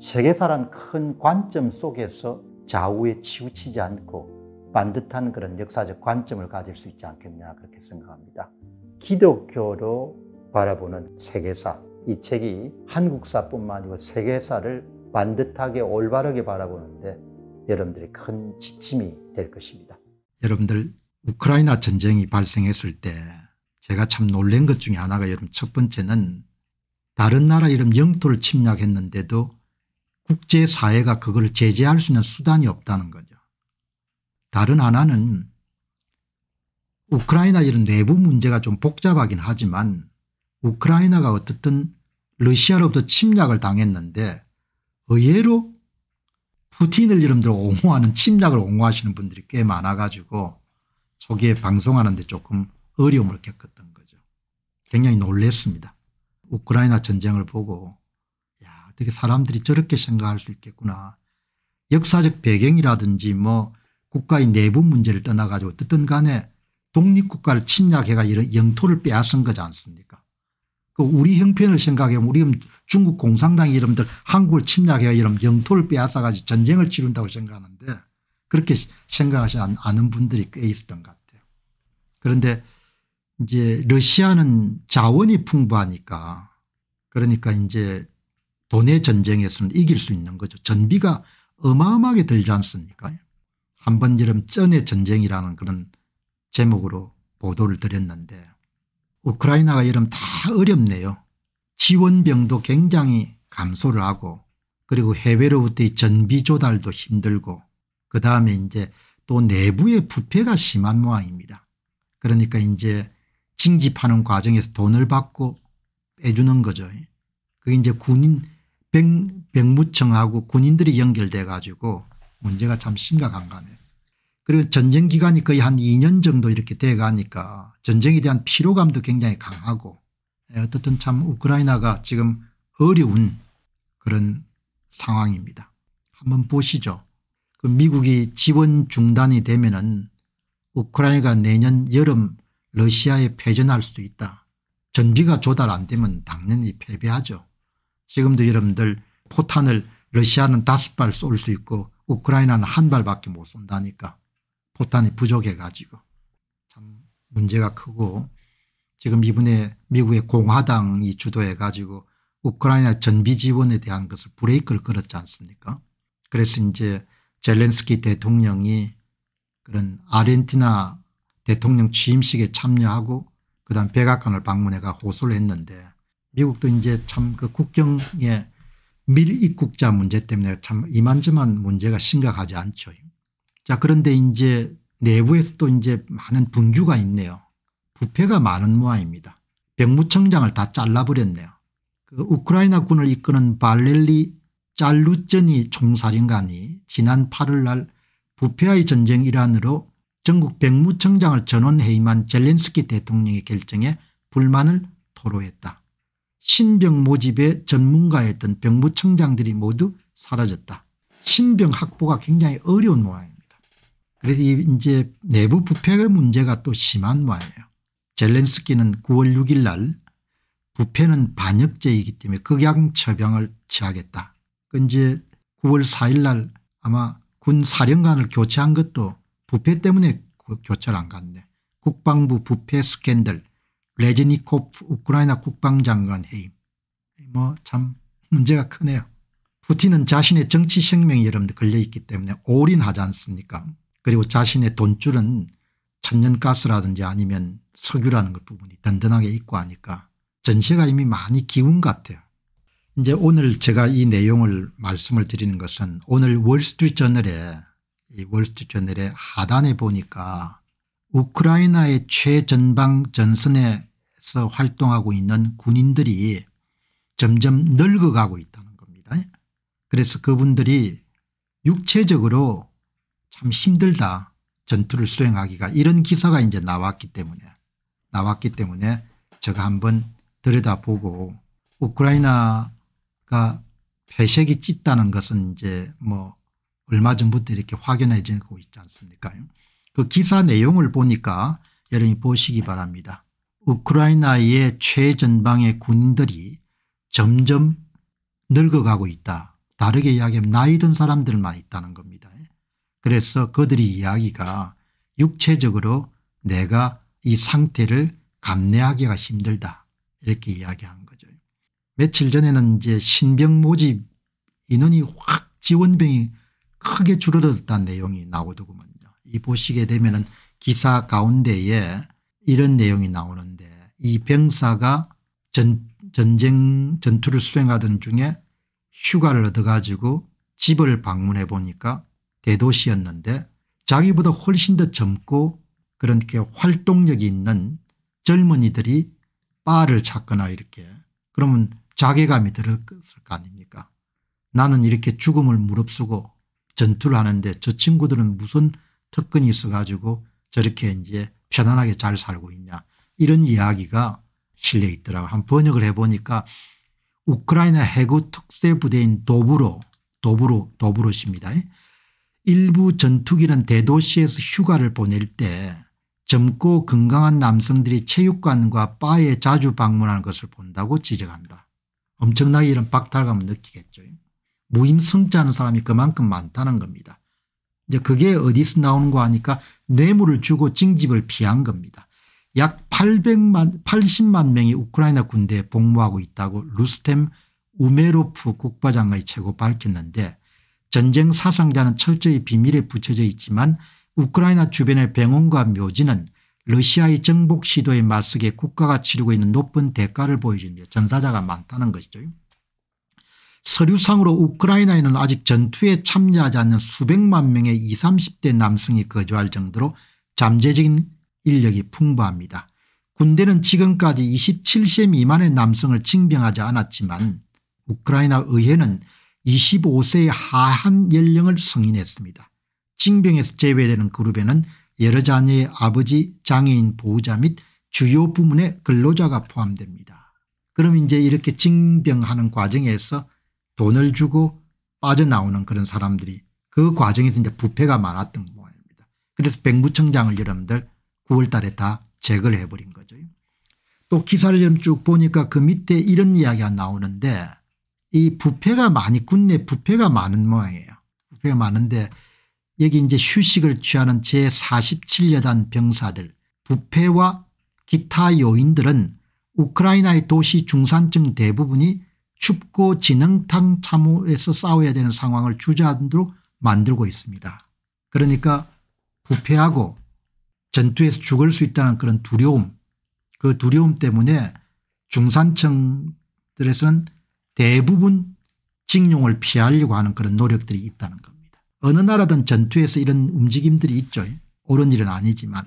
세계사란 큰 관점 속에서 좌우에 치우치지 않고 반듯한 그런 역사적 관점을 가질 수 있지 않겠냐 그렇게 생각합니다. 기독교로 바라보는 세계사 이 책이 한국사뿐만 아니고 세계사를 반듯하게 올바르게 바라보는데 여러분들이 큰 지침이 될 것입니다. 여러분들 우크라이나 전쟁이 발생했을 때 제가 참 놀란 것 중에 하나가 여러분 첫 번째는 다른 나라 이름 영토를 침략했는데도 국제사회가 그걸 제재할 수 있는 수단이 없다는 거죠. 다른 하나는 우크라이나 이런 내부 문제가 좀 복잡하긴 하지만 우크라이나가 어떻든 러시아로부터 침략을 당했는데 의외로 푸틴을 이름대로 옹호하는 침략을 옹호하시는 분들이 꽤 많아가지고 초기에 방송하는데 조금 어려움을 겪었던 거죠. 굉장히 놀랬습니다. 우크라이나 전쟁을 보고 어떻게 사람들이 저렇게 생각할 수 있겠구나. 역사적 배경이라든지 뭐 국가의 내부 문제를 떠나가지고 어떻든 간에 독립국가를 침략해가 이런 영토를 빼앗은 거지 않습니까 그 우리 형편을 생각해보면 우리 중국 공산당이 이름들 한국을 침략해가 이런 영토를 빼앗아가지고 전쟁을 치른다고 생각하는데 그렇게 생각하지 않은 분들이 꽤 있었던 것 같아요. 그런데 이제 러시아는 자원이 풍부하니까 그러니까 이제 돈의 전쟁에서는 이길 수 있는 거죠. 전비가 어마어마하게 들지 않습니까 한번 여름 전의 전쟁이라는 그런 제목으로 보도를 드렸는데 우크라이나가 여름 다 어렵네요. 지원병도 굉장히 감소를 하고 그리고 해외로부터의 전비 조달도 힘들고 그다음에 이제 또 내부의 부패가 심한 모양입니다. 그러니까 이제 징집하는 과정에서 돈을 받고 빼주는 거죠. 그게 이제 군인 백, 무청하고 군인들이 연결돼 가지고 문제가 참 심각한 거네 그리고 전쟁 기간이 거의 한 2년 정도 이렇게 돼 가니까 전쟁에 대한 피로감도 굉장히 강하고 예, 어떻든 참 우크라이나가 지금 어려운 그런 상황입니다. 한번 보시죠. 그 미국이 지원 중단이 되면은 우크라이나가 내년 여름 러시아에 패전할 수도 있다. 전비가 조달 안 되면 당연히 패배하죠. 지금도 여러분들 포탄을 러시아는 다섯 발 쏠 수 있고 우크라이나는 한 발밖에 못 쏜다니까 포탄이 부족해 가지고 참 문제가 크고 지금 이번에 미국의 공화당이 주도해 가지고 우크라이나 전비 지원에 대한 것을 브레이크를 걸었지 않습니까 그래서 이제 젤렌스키 대통령이 그런 아르헨티나 대통령 취임식에 참여하고 그다음 백악관을 방문해가 호소를 했는데 미국도 이제 참 그 국경에 밀입국자 문제 때문에 참 이만저만 문제가 심각하지 않죠. 자 그런데 이제 내부에서 도 이제 많은 분규가 있네요. 부패가 많은 모양입니다. 병무청장을 다 잘라버렸네요. 그 우크라이나 군을 이끄는 발렐리 짤루쩌니 총사령관이 지난 8월날 부패와의 전쟁 일환으로 전국 병무청장을 전원 해임한 젤렌스키 대통령의 결정에 불만을 토로했다. 신병 모집의 전문가였던 병무청장들이 모두 사라졌다. 신병 확보가 굉장히 어려운 모양입니다. 그래서 이제 내부 부패의 문제가 또 심한 모양이에요. 젤렌스키는 9월 6일 날 부패는 반역죄이기 때문에 극양 처방을 취하겠다. 그 이제 9월 4일 날 아마 군 사령관을 교체한 것도 부패 때문에 교체를 안 갔네. 국방부 부패 스캔들 레즈니코프 우크라이나 국방장관 해임. 뭐참 문제가 크네요. 푸틴은 자신의 정치 생명이 여러분들 걸려있기 때문에 올인하지 않습니까 그리고 자신의 돈줄은 천연가스라든지 아니면 석유라는 것 부분이 든든하게 있고 하니까 전세가 이미 많이 기운 같아요. 이제 오늘 제가 이 내용을 말씀을 드리는 것은 오늘 월스트리트저널에 월스트리트저널의 하단에 보니까 우크라이나의 최전방 전선에 서 활동하고 있는 군인들이 점점 늙어가고 있다는 겁니다. 그래서 그분들이 육체적으로 참 힘들다 전투를 수행하기가 이런 기사가 이제 나왔기 때문에 나왔기 때문에 제가 한번 들여다보고 우크라이나가 폐색이 짙다는 것은 이제 뭐 얼마 전부터 이렇게 확연해지고 있지 않습니까 그 기사 내용을 보니까 여러분이 보시기 바랍니다. 우크라이나의 최전방의 군인들이 점점 늙어가고 있다. 다르게 이야기하면 나이 든 사람들만 있다는 겁니다. 그래서 그들이 이야기가 육체적으로 내가 이 상태를 감내하기가 힘들다 이렇게 이야기한 거죠. 며칠 전에는 이제 신병 모집 인원이 확 지원병이 크게 줄어들었다는 내용이 나오더군요. 이 보시게 되면 은 기사 가운데에 이런 내용이 나오는데 이 병사가 전, 전쟁 전투를 수행하던 중에 휴가를 얻어 가지고 집을 방문해 보니까 대도시였는데 자기보다 훨씬 더 젊고 그렇게 활동력이 있는 젊은이들이 바를 찾거나 이렇게 그러면 자괴감이 들었을 거 아닙니까 나는 이렇게 죽음을 무릅쓰고 전투를 하는데 저 친구들은 무슨 특근이 있어 가지고 저렇게 이제 편안하게 잘 살고 있냐 이런 이야기가 실려 있더라고요. 한 번역을 해보니까 우크라이나 해군 특수부대인 도브로 도브로 도브로시입니다. 일부 전투기는 대도시에서 휴가를 보낼 때 젊고 건강한 남성들이 체육관과 바에 자주 방문하는 것을 본다고 지적한다. 엄청나게 이런 박탈감을 느끼겠죠. 무임승자하는 사람이 그만큼 많다는 겁니다. 이제 그게 어디서 나오는 거아니까 뇌물을 주고 징집을 피한 겁니다. 약 800만 80만 명이 우크라이나 군대에 복무하고 있다고 루스템 우메로프 국방장관이 최고 밝혔는데 전쟁 사상자는 철저히 비밀에 붙여져 있지만 우크라이나 주변의 병원과 묘지는 러시아의 정복 시도에 맞서게 국가가 치르고 있는 높은 대가를 보여주며 전사자가 많다는 것이죠. 서류상으로 우크라이나에는 아직 전투에 참여하지 않는 수백만 명의 20, 30대 남성이 거주할 정도로 잠재적인 인력이 풍부합니다. 군대는 지금까지 27세 미만의 남성을 징병하지 않았지만 우크라이나 의회는 25세의 하한 연령을 승인했습니다. 징병에서 제외되는 그룹에는 여러 자녀의 아버지 장애인 보호자 및 주요 부문의 근로자가 포함됩니다. 그럼 이제 이렇게 징병하는 과정에서 돈을 주고 빠져나오는 그런 사람들이 그 과정에서 이제 부패가 많았던 모양입니다. 그래서 백무청장을 여러분들 9월 달에 다 제거를 해버린 거죠. 또 기사를 쭉 보니까 그 밑에 이런 이야기가 나오는데 이 부패가 많이 국내 부패가 많은 모양이에요. 부패가 많은데 여기 이제 휴식을 취하는 제47여단 병사들 부패와 기타 요인들은 우크라이나의 도시 중산층 대부분이 춥고 진흙탕 참호에서 싸워야 되는 상황을 주저앉도록 만들고 있습니다. 그러니까 부패하고 전투에서 죽을 수 있다는 그런 두려움 그 두려움 때문에 중산층들에서는 대부분 징용을 피하려고 하는 그런 노력들이 있다는 겁니다. 어느 나라든 전투에서 이런 움직임들이 있죠. 옳은 일은 아니지만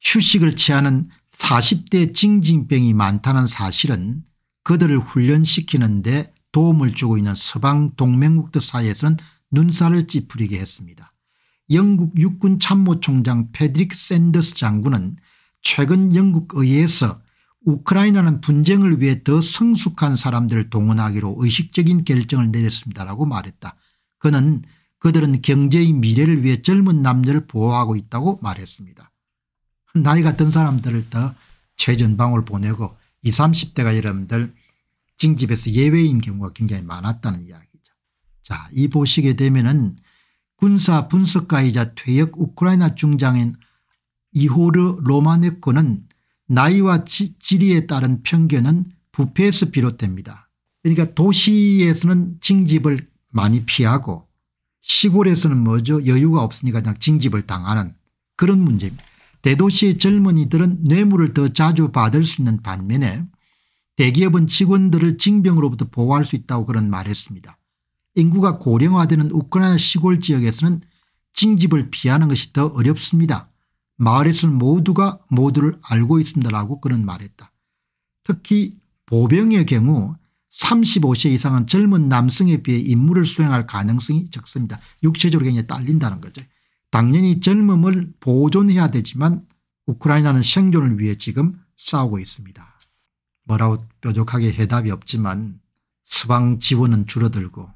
휴식을 취하는 40대 징징병이 많다는 사실은 그들을 훈련시키는데 도움을 주고 있는 서방 동맹국들 사이에서는 눈살을 찌푸리게 했습니다. 영국 육군 참모총장 패드릭 샌더스 장군은 최근 영국 의회에서 우크라이나는 분쟁을 위해 더 성숙한 사람들을 동원하기로 의식적인 결정을 내렸습니다라고 말했다. 그는 그들은 경제의 미래를 위해 젊은 남녀를 보호하고 있다고 말했습니다. 나이 같은 사람들을 더 최전방을 보내고 20, 30대가 여러분들 징집에서 예외인 경우가 굉장히 많았다는 이야기죠. 자, 이 보시게 되면은 군사 분석가이자 퇴역 우크라이나 중장인 이호르 로마네코는 나이와 지, 지리에 따른 편견은 부패에서 비롯됩니다. 그러니까 도시에서는 징집을 많이 피하고 시골에서는 뭐죠 여유가 없으니까 그냥 징집을 당하는 그런 문제입니다. 대도시의 젊은이들은 뇌물을 더 자주 받을 수 있는 반면에 대기업은 직원들을 징병으로부터 보호할 수 있다고 그런 말했습니다. 인구가 고령화되는 우크라이나 시골 지역에서는 징집을 피하는 것이 더 어렵습니다. 마을에서 는 모두가 모두를 알고 있습니다라고 그런 말했다. 특히 보병의 경우 35세 이상은 젊은 남성에 비해 임무를 수행할 가능성이 적습니다. 육체적으로 굉장히 딸린다는 거죠. 당연히 젊음을 보존해야 되지만 우크라이나는 생존을 위해 지금 싸우고 있습니다. 뭐라고 뾰족하게 해답이 없지만 수방 지원은 줄어들고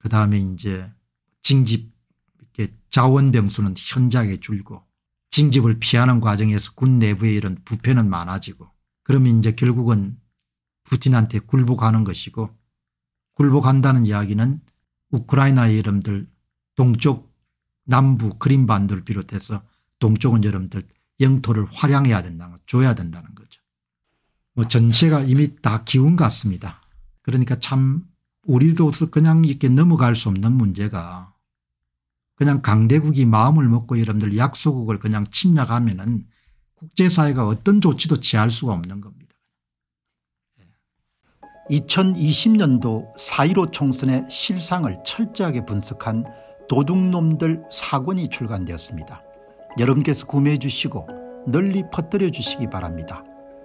그다음에 이제 징집 이렇게 자원병수는 현장에 줄고 징집을 피하는 과정에서 군 내부의 이런 부패는 많아지고 그러면 이제 결국은 푸틴한테 굴복하는 것이고 굴복한다는 이야기는 우크라이나의 여러분들 동쪽 남부 그린반도를 비롯해서 동쪽은 여러분들 영토를 활양해야 된다는 거 줘야 된다는 거죠. 뭐 전체가 이미 다 기운 같습니다. 그러니까 참 우리도 그냥 이렇게 넘어갈 수 없는 문제가 그냥 강대국이 마음을 먹고 여러분들 약소국을 그냥 침략하면 은 국제사회가 어떤 조치도 취할 수가 없는 겁니다. 2020년도 예. 4.15 총선의 실상을 철저하게 분석한 도둑놈들 사권이 출간되었습니다. 여러분께서 구매해 주시고 널리 퍼뜨려 주시기 바랍니다.